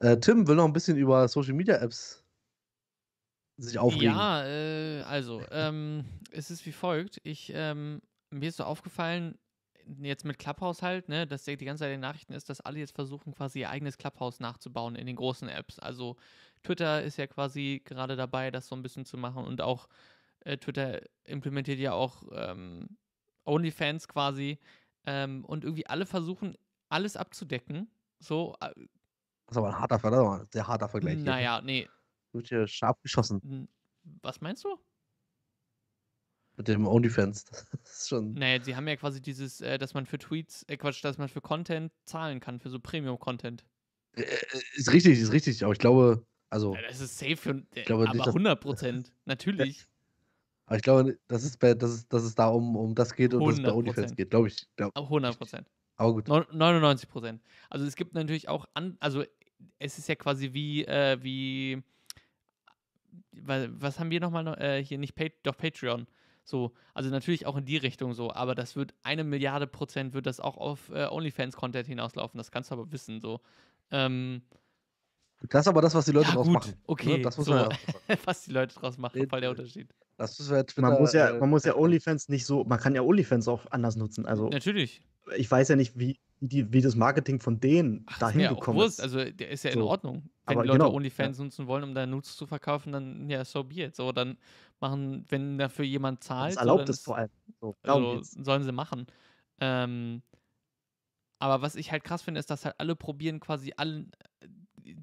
Äh, Tim will noch ein bisschen über Social Media Apps sich aufregen. Ja, äh, also, ähm, es ist wie folgt. Ich, ähm, mir ist so aufgefallen, jetzt mit Clubhouse halt, ne, dass die ganze Zeit in den Nachrichten ist, dass alle jetzt versuchen, quasi ihr eigenes Clubhouse nachzubauen in den großen Apps. Also Twitter ist ja quasi gerade dabei, das so ein bisschen zu machen und auch äh, Twitter implementiert ja auch ähm, OnlyFans quasi ähm, und irgendwie alle versuchen, alles abzudecken. So, das ist aber ein harter, Ver sehr harter Vergleich. Naja, hier. nee. Wird hier scharf geschossen. Was meinst du? Mit dem OnlyFans. Das ist schon. Naja, sie haben ja quasi dieses, äh, dass man für Tweets, äh, Quatsch, dass man für Content zahlen kann, für so Premium-Content. Äh, äh ist richtig, ist richtig, aber ich glaube, also. Ja, das ist safe für. ich äh, glaube, aber nicht, 100 Prozent, natürlich. Aber ich glaube, das ist bei, dass, es, dass es da um, um das geht und dass es bei OnlyFans geht, glaube ich. Glaub, 100 Prozent. Aber gut. 99 Prozent. Also es gibt natürlich auch, an, also es ist ja quasi wie, äh, wie, was haben wir nochmal, noch, äh, hier nicht, pa doch Patreon. So, also natürlich auch in die Richtung so, aber das wird eine Milliarde Prozent wird das auch auf äh, OnlyFans-Content hinauslaufen, das kannst du aber wissen, so. Ähm, das ist aber das, was die Leute ja, draus gut, machen. Ne? Okay, das muss so, man ja was die Leute draus machen, äh, voll der Unterschied. Das ist ja halt man muss ja, äh, man muss ja OnlyFans nicht so, man kann ja OnlyFans auch anders nutzen. Also natürlich. Ich weiß ja nicht, wie wie, die, wie das Marketing von denen Ach, dahin ja gekommen ist. Also der ist ja so. in Ordnung. Wenn aber die genau, Leute genau, OnlyFans ja. nutzen wollen, um da Nudes zu verkaufen, dann ja, so be it. So, dann machen, wenn dafür jemand zahlt. Das erlaubt so, es vor allem. So, also, sollen sie machen. Ähm, aber was ich halt krass finde, ist, dass halt alle probieren, quasi allen äh,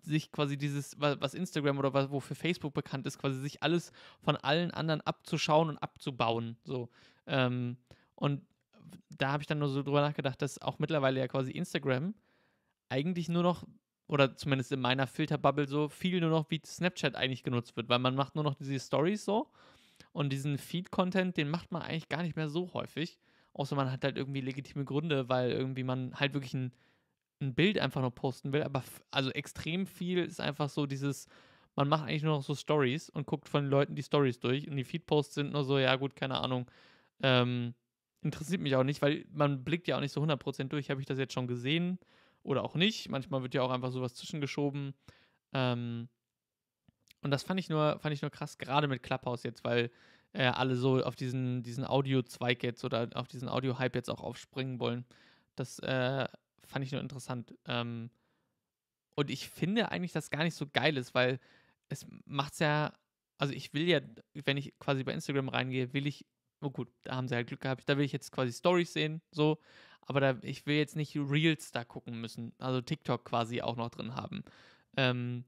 sich quasi dieses, was Instagram oder was, wofür Facebook bekannt ist, quasi sich alles von allen anderen abzuschauen und abzubauen. So. Ähm, und da habe ich dann nur so drüber nachgedacht, dass auch mittlerweile ja quasi Instagram eigentlich nur noch, oder zumindest in meiner Filterbubble so, viel nur noch wie Snapchat eigentlich genutzt wird, weil man macht nur noch diese Stories so und diesen Feed-Content, den macht man eigentlich gar nicht mehr so häufig, außer man hat halt irgendwie legitime Gründe, weil irgendwie man halt wirklich ein, ein Bild einfach nur posten will, aber also extrem viel ist einfach so dieses, man macht eigentlich nur noch so Stories und guckt von den Leuten die Stories durch und die Feed-Posts sind nur so, ja gut, keine Ahnung, ähm, interessiert mich auch nicht, weil man blickt ja auch nicht so 100% durch, habe ich das jetzt schon gesehen oder auch nicht. Manchmal wird ja auch einfach sowas zwischengeschoben. Ähm, und das fand ich nur, fand ich nur krass, gerade mit Clubhouse jetzt, weil äh, alle so auf diesen, diesen Audio-Zweig jetzt oder auf diesen Audio-Hype jetzt auch aufspringen wollen. Das äh, fand ich nur interessant. Ähm, und ich finde eigentlich, dass gar nicht so geil ist, weil es macht es ja, also ich will ja, wenn ich quasi bei Instagram reingehe, will ich oh gut, da haben sie halt Glück gehabt. Da will ich jetzt quasi Stories sehen, so. Aber da, ich will jetzt nicht Reels da gucken müssen. Also TikTok quasi auch noch drin haben. Ähm,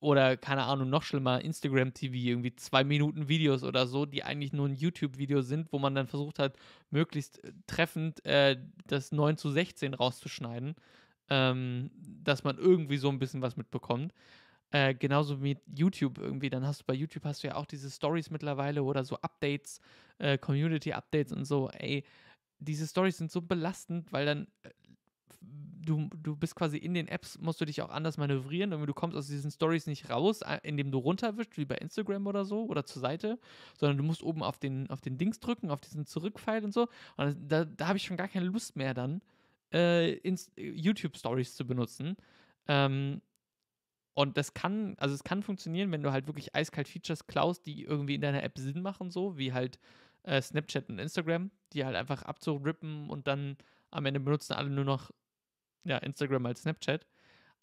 oder keine Ahnung, noch schlimmer, Instagram TV, irgendwie zwei Minuten Videos oder so, die eigentlich nur ein YouTube-Video sind, wo man dann versucht hat, möglichst äh, treffend äh, das 9 zu 16 rauszuschneiden, ähm, dass man irgendwie so ein bisschen was mitbekommt. Äh, genauso wie YouTube irgendwie. Dann hast du bei YouTube hast du ja auch diese Stories mittlerweile oder so Updates, äh, Community-Updates und so. Ey, diese Stories sind so belastend, weil dann äh, du, du bist quasi in den Apps, musst du dich auch anders manövrieren. Irgendwie du kommst aus diesen Stories nicht raus, indem du runterwischst, wie bei Instagram oder so oder zur Seite, sondern du musst oben auf den, auf den Dings drücken, auf diesen Zurückpfeil und so. Und da, da habe ich schon gar keine Lust mehr dann, äh, YouTube-Stories zu benutzen. Ähm, und das kann, also es kann funktionieren, wenn du halt wirklich eiskalt Features klaust, die irgendwie in deiner App Sinn machen, so wie halt äh, Snapchat und Instagram, die halt einfach abzurippen und dann am Ende benutzen alle nur noch ja, Instagram als Snapchat.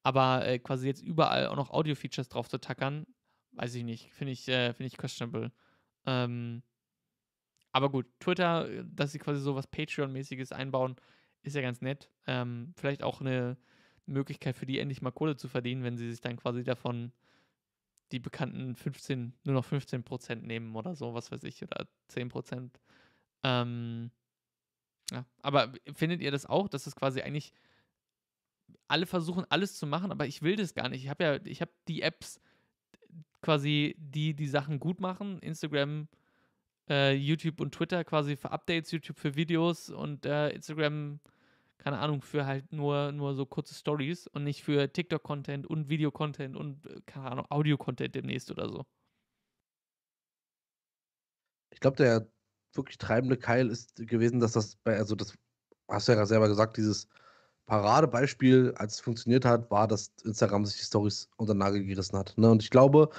Aber äh, quasi jetzt überall auch noch Audio-Features drauf zu tackern, weiß ich nicht, finde ich, äh, find ich questionable. Ähm, aber gut, Twitter, äh, dass sie quasi sowas Patreon-mäßiges einbauen, ist ja ganz nett. Ähm, vielleicht auch eine Möglichkeit für die endlich mal Kohle zu verdienen, wenn sie sich dann quasi davon die bekannten 15, nur noch 15 Prozent nehmen oder so, was weiß ich, oder 10 Prozent. Ähm, ja. Aber findet ihr das auch, dass es quasi eigentlich alle versuchen, alles zu machen, aber ich will das gar nicht. Ich habe ja, ich habe die Apps quasi, die die Sachen gut machen, Instagram, äh, YouTube und Twitter quasi für Updates, YouTube für Videos und äh, Instagram keine Ahnung, für halt nur, nur so kurze Stories und nicht für TikTok-Content und Video-Content und, äh, keine Ahnung, Audio-Content demnächst oder so. Ich glaube, der wirklich treibende Keil ist gewesen, dass das bei, also das hast du ja selber gesagt, dieses Paradebeispiel, als es funktioniert hat, war, dass Instagram sich die Stories unter den Nagel gerissen hat. Ne? Und ich glaube,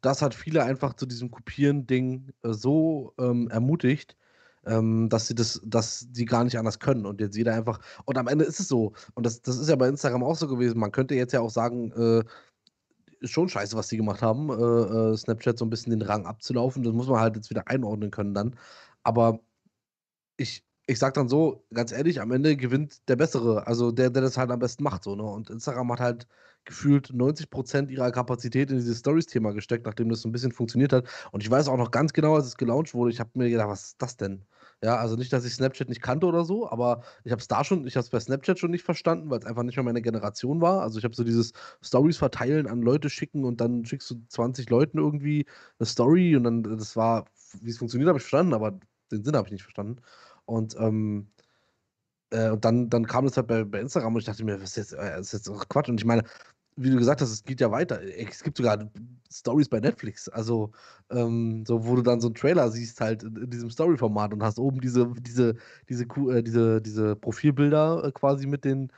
das hat viele einfach zu diesem Kopieren-Ding äh, so ähm, ermutigt, ähm, dass sie das, dass die gar nicht anders können und jetzt jeder einfach, und am Ende ist es so, und das, das ist ja bei Instagram auch so gewesen, man könnte jetzt ja auch sagen, äh, ist schon scheiße, was die gemacht haben, äh, äh, Snapchat so ein bisschen den Rang abzulaufen, das muss man halt jetzt wieder einordnen können dann, aber ich, ich sag dann so, ganz ehrlich, am Ende gewinnt der Bessere, also der, der das halt am besten macht, so, ne? Und Instagram hat halt gefühlt 90% ihrer Kapazität in dieses Stories-Thema gesteckt, nachdem das so ein bisschen funktioniert hat. Und ich weiß auch noch ganz genau, als es gelauncht wurde, ich habe mir gedacht, was ist das denn? Ja, also nicht, dass ich Snapchat nicht kannte oder so, aber ich habe es da schon, ich habe es bei Snapchat schon nicht verstanden, weil es einfach nicht mehr meine Generation war. Also ich habe so dieses Stories verteilen an Leute schicken und dann schickst du 20 Leuten irgendwie eine Story und dann, das war, wie es funktioniert, habe ich verstanden, aber den Sinn habe ich nicht verstanden. Und, ähm, äh, und dann, dann kam das halt bei, bei Instagram und ich dachte mir, was ist jetzt, äh, ist jetzt Quatsch. Und ich meine, wie du gesagt hast, es geht ja weiter. Es gibt sogar Stories bei Netflix, also ähm, so, wo du dann so einen Trailer siehst, halt in, in diesem Story-Format und hast oben diese, diese, diese, äh, diese, diese Profilbilder äh, quasi mit den,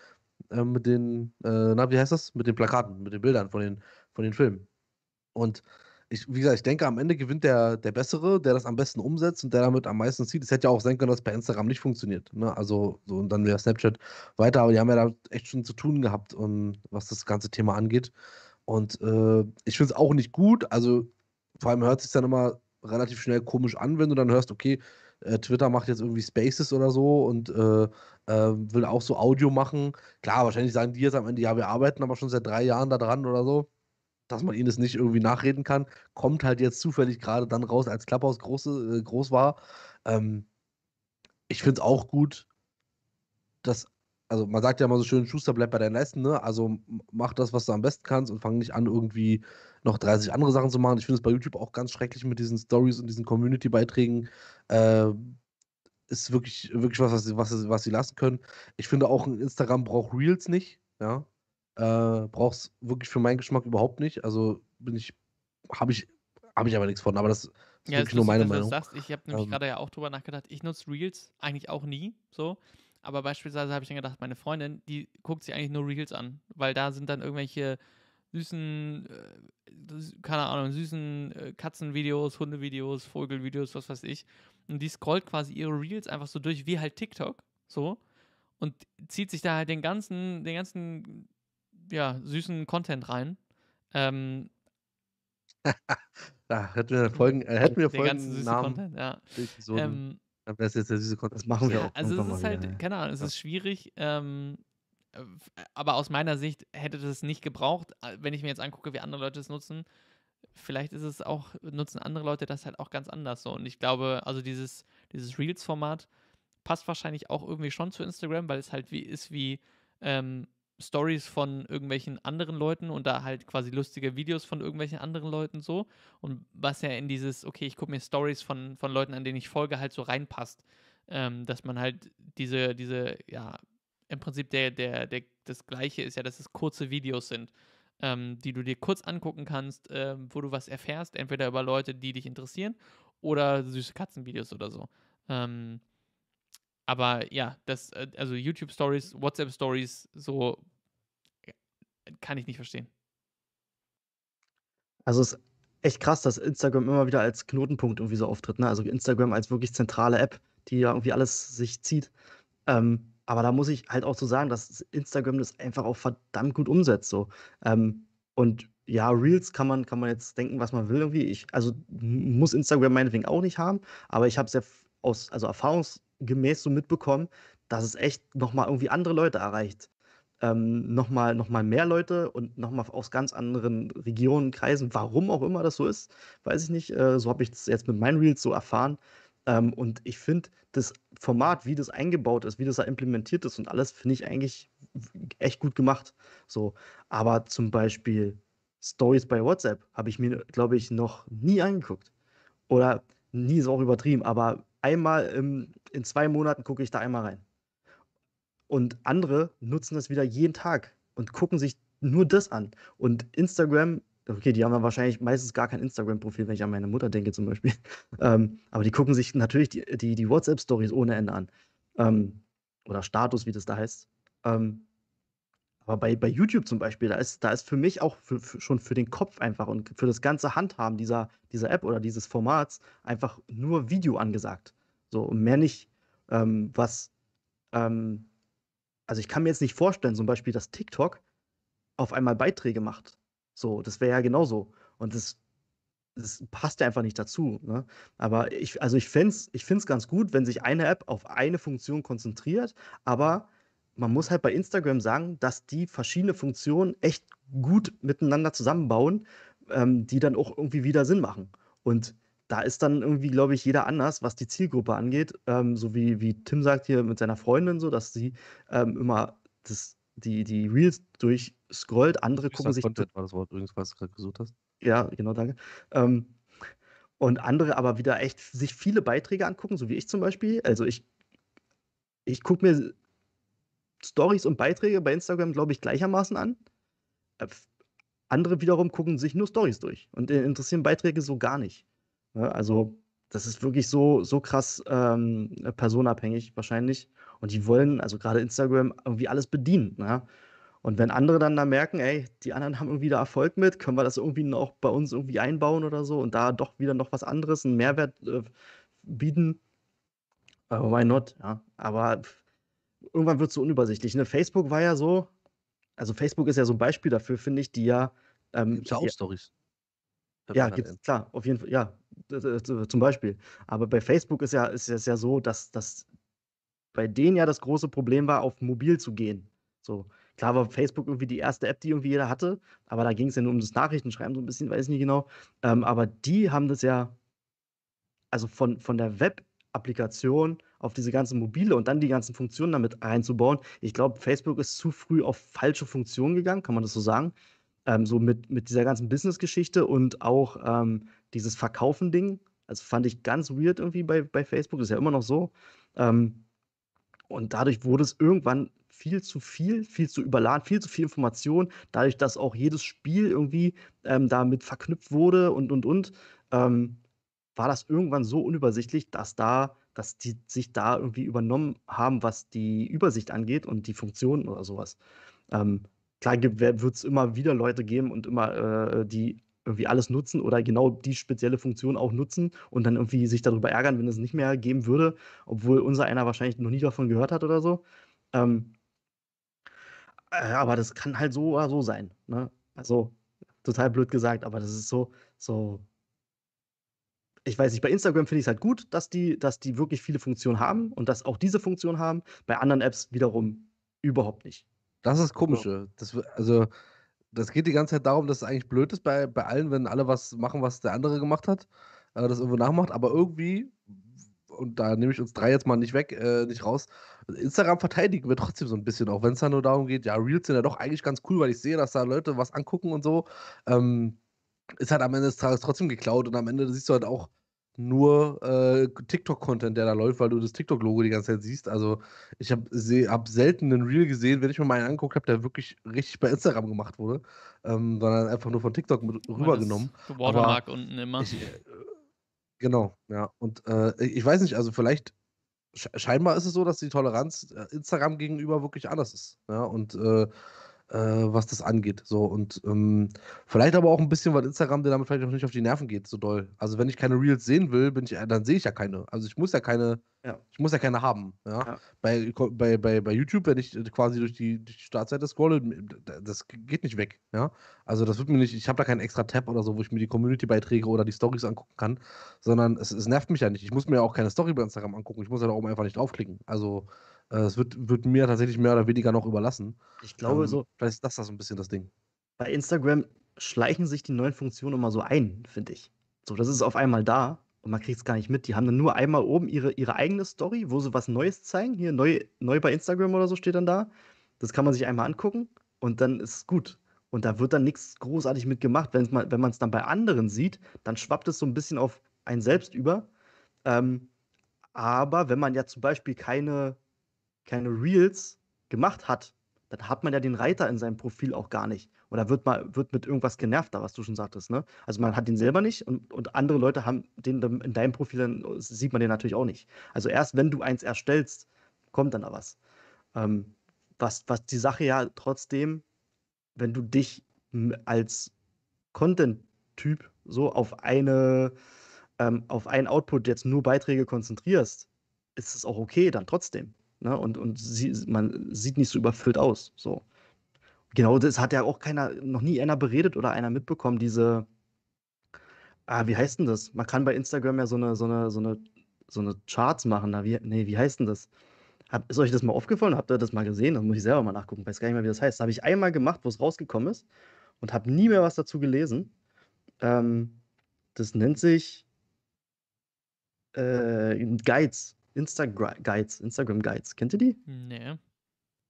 äh, mit den, äh, na, wie heißt das? Mit den Plakaten, mit den Bildern von den, von den Filmen. Und ich, wie gesagt, ich denke, am Ende gewinnt der, der Bessere, der das am besten umsetzt und der damit am meisten sieht. Es hätte ja auch sein können, dass es bei Instagram nicht funktioniert. Ne? Also, so, und dann wäre Snapchat weiter, aber die haben ja da echt schon zu tun gehabt, um, was das ganze Thema angeht. Und äh, ich finde es auch nicht gut. Also, vor allem hört es sich dann immer relativ schnell komisch an, wenn du dann hörst, okay, äh, Twitter macht jetzt irgendwie Spaces oder so und äh, ähm, will auch so Audio machen. Klar, wahrscheinlich sagen die jetzt am Ende, ja, wir arbeiten aber schon seit drei Jahren da dran oder so dass man ihnen das nicht irgendwie nachreden kann. Kommt halt jetzt zufällig gerade dann raus, als Klapphaus große, äh, groß war. Ähm, ich finde es auch gut, dass, also man sagt ja immer so schön, Schuster bleibt bei deinen Leisten, ne? Also mach das, was du am besten kannst und fang nicht an, irgendwie noch 30 andere Sachen zu machen. Ich finde es bei YouTube auch ganz schrecklich mit diesen Stories und diesen Community-Beiträgen. Äh, ist wirklich, wirklich was, was, was, was sie lassen können. Ich finde auch, Instagram braucht Reels nicht, ja. Äh, brauch's wirklich für meinen Geschmack überhaupt nicht. Also bin ich, habe ich, habe ich aber nichts von. Aber das ist ja, wirklich das nur meine Meinung. sagst. Ich habe nämlich ähm, gerade ja auch drüber nachgedacht. Ich nutze Reels eigentlich auch nie, so. Aber beispielsweise habe ich dann gedacht, meine Freundin, die guckt sich eigentlich nur Reels an, weil da sind dann irgendwelche süßen, äh, keine Ahnung, süßen äh, Katzenvideos, Hundevideos, Vogelvideos, was weiß ich. Und die scrollt quasi ihre Reels einfach so durch, wie halt TikTok, so. Und zieht sich da halt den ganzen, den ganzen ja, süßen Content rein. Ähm, da hätten wir Folgen, äh, hätten wir Folgen Namen. Content, ja. so ähm, dann wäre es jetzt der süße Content. Das machen wir ja, auch. Also es ist halt, wieder. keine Ahnung, es ist schwierig. Ähm, äh, aber aus meiner Sicht hätte das nicht gebraucht, äh, wenn ich mir jetzt angucke, wie andere Leute es nutzen. Vielleicht ist es auch, nutzen andere Leute das halt auch ganz anders so. Und ich glaube, also dieses, dieses Reels-Format passt wahrscheinlich auch irgendwie schon zu Instagram, weil es halt wie ist wie ähm, Stories von irgendwelchen anderen Leuten und da halt quasi lustige Videos von irgendwelchen anderen Leuten so. Und was ja in dieses, okay, ich gucke mir Stories von, von Leuten, an denen ich folge, halt so reinpasst, ähm, dass man halt diese, diese, ja, im Prinzip der, der, der, das Gleiche ist ja, dass es kurze Videos sind, ähm, die du dir kurz angucken kannst, ähm, wo du was erfährst, entweder über Leute, die dich interessieren oder süße Katzenvideos oder so. Ähm, aber ja, das, äh, also YouTube Stories, WhatsApp Stories, so kann ich nicht verstehen. Also es ist echt krass, dass Instagram immer wieder als Knotenpunkt irgendwie so auftritt. Ne? Also Instagram als wirklich zentrale App, die ja irgendwie alles sich zieht. Ähm, aber da muss ich halt auch so sagen, dass Instagram das einfach auch verdammt gut umsetzt. So. Ähm, und ja, Reels kann man, kann man jetzt denken, was man will irgendwie. Ich, also muss Instagram meinetwegen auch nicht haben, aber ich habe es ja aus, also erfahrungsgemäß so mitbekommen, dass es echt nochmal irgendwie andere Leute erreicht ähm, nochmal noch mal mehr Leute und nochmal aus ganz anderen Regionen, Kreisen, warum auch immer das so ist, weiß ich nicht. Äh, so habe ich es jetzt mit meinen Reels so erfahren. Ähm, und ich finde das Format, wie das eingebaut ist, wie das da implementiert ist und alles, finde ich eigentlich echt gut gemacht. So, aber zum Beispiel Stories bei WhatsApp habe ich mir, glaube ich, noch nie angeguckt. Oder nie ist auch übertrieben, aber einmal im, in zwei Monaten gucke ich da einmal rein. Und andere nutzen das wieder jeden Tag und gucken sich nur das an. Und Instagram, okay, die haben ja wahrscheinlich meistens gar kein Instagram-Profil, wenn ich an meine Mutter denke zum Beispiel. Ähm, aber die gucken sich natürlich die, die, die WhatsApp-Stories ohne Ende an. Ähm, oder Status, wie das da heißt. Ähm, aber bei, bei YouTube zum Beispiel, da ist, da ist für mich auch für, für, schon für den Kopf einfach und für das ganze Handhaben dieser, dieser App oder dieses Formats einfach nur Video angesagt. So, und mehr nicht, ähm, was ähm, also ich kann mir jetzt nicht vorstellen, zum Beispiel, dass TikTok auf einmal Beiträge macht. So, das wäre ja genauso. Und das, das passt ja einfach nicht dazu. Ne? Aber ich, also ich finde es ich find's ganz gut, wenn sich eine App auf eine Funktion konzentriert, aber man muss halt bei Instagram sagen, dass die verschiedene Funktionen echt gut miteinander zusammenbauen, ähm, die dann auch irgendwie wieder Sinn machen. Und da ist dann irgendwie, glaube ich, jeder anders, was die Zielgruppe angeht. Ähm, so wie, wie Tim sagt hier mit seiner Freundin, so dass sie ähm, immer das, die, die Reels durchscrollt. Andere gucken sich. Content war das Wort übrigens, was du gerade gesucht hast. Ja, genau, danke. Ähm, und andere aber wieder echt sich viele Beiträge angucken, so wie ich zum Beispiel. Also ich, ich gucke mir Stories und Beiträge bei Instagram, glaube ich, gleichermaßen an. Äh, andere wiederum gucken sich nur Stories durch und äh, interessieren Beiträge so gar nicht. Ne? Also das ist wirklich so, so krass ähm, äh, personabhängig wahrscheinlich. Und die wollen, also gerade Instagram, irgendwie alles bedienen. Ne? Und wenn andere dann da merken, ey, die anderen haben irgendwie da Erfolg mit, können wir das irgendwie auch bei uns irgendwie einbauen oder so und da doch wieder noch was anderes, einen Mehrwert äh, bieten, uh, why not? Ja? Aber irgendwann wird es so unübersichtlich. Ne? Facebook war ja so, also Facebook ist ja so ein Beispiel dafür, finde ich, die ja. Ähm, ja auch Stories. Ja, gibt's, klar, auf jeden Fall, ja, zum Beispiel. Aber bei Facebook ist ja, ist es ja so, dass, dass bei denen ja das große Problem war, auf mobil zu gehen. So, klar war Facebook irgendwie die erste App, die irgendwie jeder hatte, aber da ging es ja nur um das Nachrichtenschreiben so ein bisschen, weiß ich nicht genau. Ähm, aber die haben das ja, also von, von der Web-Applikation auf diese ganzen mobile und dann die ganzen Funktionen damit einzubauen. Ich glaube, Facebook ist zu früh auf falsche Funktionen gegangen, kann man das so sagen? ähm, so mit, mit dieser ganzen Business-Geschichte und auch ähm, dieses Verkaufen-Ding. Also fand ich ganz weird irgendwie bei, bei Facebook, ist ja immer noch so. Ähm, und dadurch wurde es irgendwann viel zu viel, viel zu überladen, viel zu viel Information, dadurch, dass auch jedes Spiel irgendwie ähm, damit verknüpft wurde und und und, ähm, war das irgendwann so unübersichtlich, dass da dass die sich da irgendwie übernommen haben, was die Übersicht angeht und die Funktionen oder sowas. Ähm, klar wird es immer wieder Leute geben und immer, äh, die irgendwie alles nutzen oder genau die spezielle Funktion auch nutzen und dann irgendwie sich darüber ärgern, wenn es nicht mehr geben würde, obwohl unser einer wahrscheinlich noch nie davon gehört hat oder so. Ähm, äh, aber das kann halt so oder so sein. Ne? Also total blöd gesagt, aber das ist so, so. Ich weiß nicht, bei Instagram finde ich es halt gut, dass die, dass die wirklich viele Funktionen haben und dass auch diese Funktion haben. Bei anderen Apps wiederum überhaupt nicht. Das ist komische. Das, also, das geht die ganze Zeit darum, dass es eigentlich blöd ist bei, bei allen, wenn alle was machen, was der andere gemacht hat, äh, das irgendwo nachmacht, aber irgendwie, und da nehme ich uns drei jetzt mal nicht weg, äh, nicht raus, Instagram verteidigen wir trotzdem so ein bisschen, auch wenn es da nur darum geht, ja, Reels sind ja doch eigentlich ganz cool, weil ich sehe, dass da Leute was angucken und so. Ähm, ist halt am Ende des Tages trotzdem geklaut und am Ende siehst du halt auch, nur äh, TikTok-Content, der da läuft, weil du das TikTok-Logo die ganze Zeit siehst. Also ich habe hab selten einen Reel gesehen, wenn ich mir mal einen angeguckt habe, der wirklich richtig bei Instagram gemacht wurde, ähm, sondern einfach nur von TikTok mit rübergenommen. Watermark unten immer. Ich, äh, genau, ja. Und äh, ich weiß nicht, also vielleicht scheinbar ist es so, dass die Toleranz äh, Instagram gegenüber wirklich anders ist. Ja, und äh, äh, was das angeht. So und ähm, vielleicht aber auch ein bisschen, weil Instagram dir damit vielleicht auch nicht auf die Nerven geht, so doll. Also wenn ich keine Reels sehen will, bin ich, äh, dann sehe ich ja keine. Also ich muss ja keine, ja. ich muss ja keine haben. Ja? ja? Bei, bei, bei, bei YouTube, wenn ich äh, quasi durch die, durch die Startseite scrolle, das geht nicht weg. Ja? Also das wird mir nicht, ich habe da keinen extra Tab oder so, wo ich mir die Community-Beiträge oder die Stories angucken kann, sondern es, es nervt mich ja nicht. Ich muss mir ja auch keine Story bei Instagram angucken. Ich muss ja da oben einfach nicht draufklicken. Also äh, es wird, wird mir tatsächlich mehr oder weniger noch überlassen. Ich glaube ähm, so. Vielleicht ist das so ein bisschen das Ding. Bei Instagram schleichen sich die neuen Funktionen immer so ein, finde ich. So, das ist auf einmal da und man kriegt es gar nicht mit. Die haben dann nur einmal oben ihre, ihre eigene Story, wo sie was Neues zeigen. Hier neu, neu bei Instagram oder so steht dann da. Das kann man sich einmal angucken und dann ist es gut. Und da wird dann nichts großartig mitgemacht. Wenn's mal, wenn man es dann bei anderen sieht, dann schwappt es so ein bisschen auf einen selbst über. Ähm, aber wenn man ja zum Beispiel keine keine Reels gemacht hat, dann hat man ja den Reiter in seinem Profil auch gar nicht. Oder wird mal wird mit irgendwas genervt, da was du schon sagtest. Ne? Also man hat den selber nicht und, und andere Leute haben den in deinem Profil, dann sieht man den natürlich auch nicht. Also erst wenn du eins erstellst, kommt dann da was. Ähm, was, was die Sache ja trotzdem, wenn du dich als Content-Typ so auf eine ähm, auf einen Output jetzt nur Beiträge konzentrierst, ist es auch okay dann trotzdem. Ne? Und, und sie, man sieht nicht so überfüllt aus. So. Genau das hat ja auch keiner, noch nie einer beredet oder einer mitbekommen, diese, ah, wie heißt denn das? Man kann bei Instagram ja so eine, so eine, so eine, so eine Charts machen. Na, wie, nee, wie heißt denn das? Hab, ist euch das mal aufgefallen? Habt ihr das mal gesehen? Das muss ich selber mal nachgucken. Weiß gar nicht mehr, wie das heißt. Das habe ich einmal gemacht, wo es rausgekommen ist und habe nie mehr was dazu gelesen. Ähm, das nennt sich äh, Guides. Insta-Guides, Instagram-Guides. Kennt ihr die? Nee.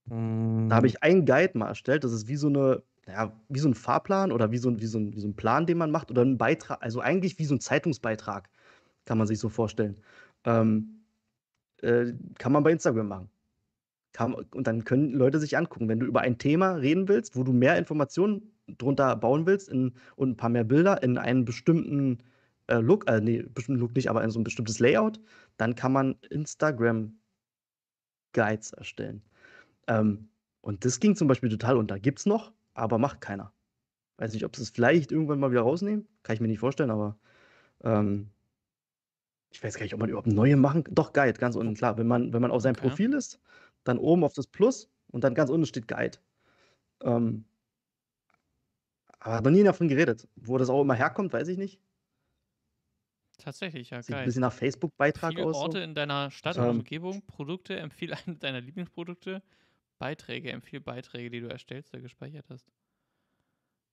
Hm. Da habe ich einen Guide mal erstellt. Das ist wie so eine, naja, wie so ein Fahrplan oder wie so ein, wie so ein, wie so ein Plan, den man macht oder ein Beitrag, also eigentlich wie so ein Zeitungsbeitrag, kann man sich so vorstellen. Ähm, äh, kann man bei Instagram machen. Kann, und dann können Leute sich angucken. Wenn du über ein Thema reden willst, wo du mehr Informationen drunter bauen willst in, und ein paar mehr Bilder in einen bestimmten äh, Look, äh, nee, bestimmt Look nicht, aber in so ein bestimmtes Layout, dann kann man Instagram-Guides erstellen. Ähm, und das ging zum Beispiel total unter. Gibt's noch, aber macht keiner. Weiß nicht, ob sie es vielleicht irgendwann mal wieder rausnehmen. Kann ich mir nicht vorstellen, aber ähm, ich weiß gar nicht, ob man überhaupt neue machen. kann. Doch, Guide, ganz unten, klar. Wenn man, wenn man auf seinem okay. Profil ist, dann oben auf das Plus und dann ganz unten steht Guide. Ähm, aber hat noch nie davon geredet. Wo das auch immer herkommt, weiß ich nicht. Tatsächlich, ja, Sieht geil. Ein bisschen nach Facebook-Beitrag aus. Viele Orte so. in deiner Stadt oder ähm, Umgebung, Produkte, empfiehl einen deiner Lieblingsprodukte, Beiträge, empfiehl Beiträge, die du erstellst oder gespeichert hast.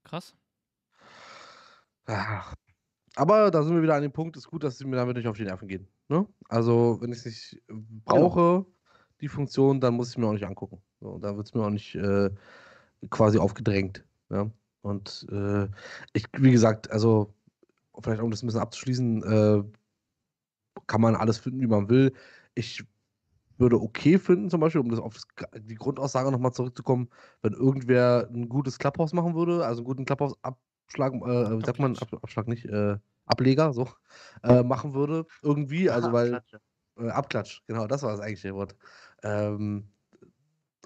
Krass. Ach. Aber da sind wir wieder an dem Punkt, ist gut, dass sie mir damit nicht auf die Nerven gehen. Ne? Also, wenn ich es nicht äh, genau. brauche, genau. die Funktion, dann muss ich mir auch nicht angucken. So, da wird es mir auch nicht äh, quasi aufgedrängt. Ja? Und äh, ich, wie gesagt, also vielleicht auch um das ein bisschen abzuschließen, äh, kann man alles finden, wie man will. Ich würde okay finden, zum Beispiel, um das auf die Grundaussage nochmal zurückzukommen, wenn irgendwer ein gutes Clubhouse machen würde, also einen guten Clubhouse-Abschlag, äh, sagt man, Ab Abschlag nicht, äh, Ableger, so, äh, machen würde, irgendwie, also Aha, weil. Abklatsche. Äh, Abklatsch, genau, das war das eigentliche Wort. Ähm,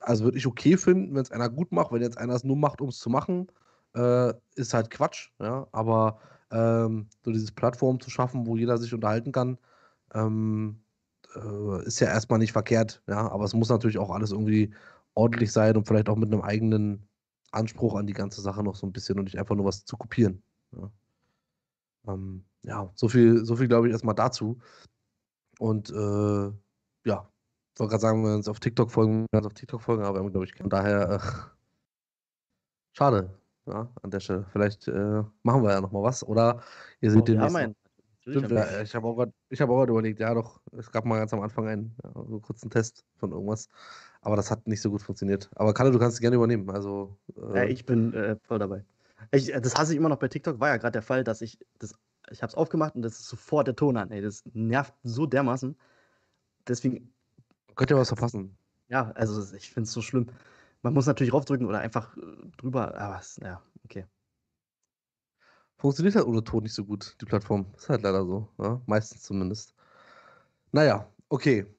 also würde ich okay finden, wenn es einer gut macht, wenn jetzt einer es nur macht, um es zu machen, äh, ist halt Quatsch, ja, aber ähm, so dieses Plattform zu schaffen, wo jeder sich unterhalten kann, ähm, äh, ist ja erstmal nicht verkehrt, ja, aber es muss natürlich auch alles irgendwie ordentlich sein und vielleicht auch mit einem eigenen Anspruch an die ganze Sache noch so ein bisschen und nicht einfach nur was zu kopieren. Ja, ähm, ja so viel, so viel glaube ich erstmal dazu. Und äh, ja, ich wollte gerade sagen, wenn wir uns auf TikTok folgen, wenn wir uns auf TikTok folgen, aber glaube ich, von daher äh, schade. Ja, an der Stelle. Vielleicht äh, machen wir ja nochmal was. Oder ihr seht oh, den mein, Stimmt, ja, ich habe auch gerade hab überlegt, ja doch, es gab mal ganz am Anfang einen, ja, so kurzen Test von irgendwas. Aber das hat nicht so gut funktioniert. Aber Kalle, du kannst es gerne übernehmen. Also, äh, ja, ich bin äh, voll dabei. Ich, äh, das hasse ich immer noch bei TikTok, war ja gerade der Fall, dass ich das, ich habe es aufgemacht und das ist sofort der Ton an. Ey, das nervt so dermaßen. Deswegen. Könnt ihr was verpassen? Ja, also ich finde es so schlimm. Man muss natürlich raufdrücken oder einfach äh, drüber. Aber es, ja, okay. Funktioniert halt ohne Ton nicht so gut, die Plattform. Ist halt leider so. Ja? Ne? Meistens zumindest. Naja, okay.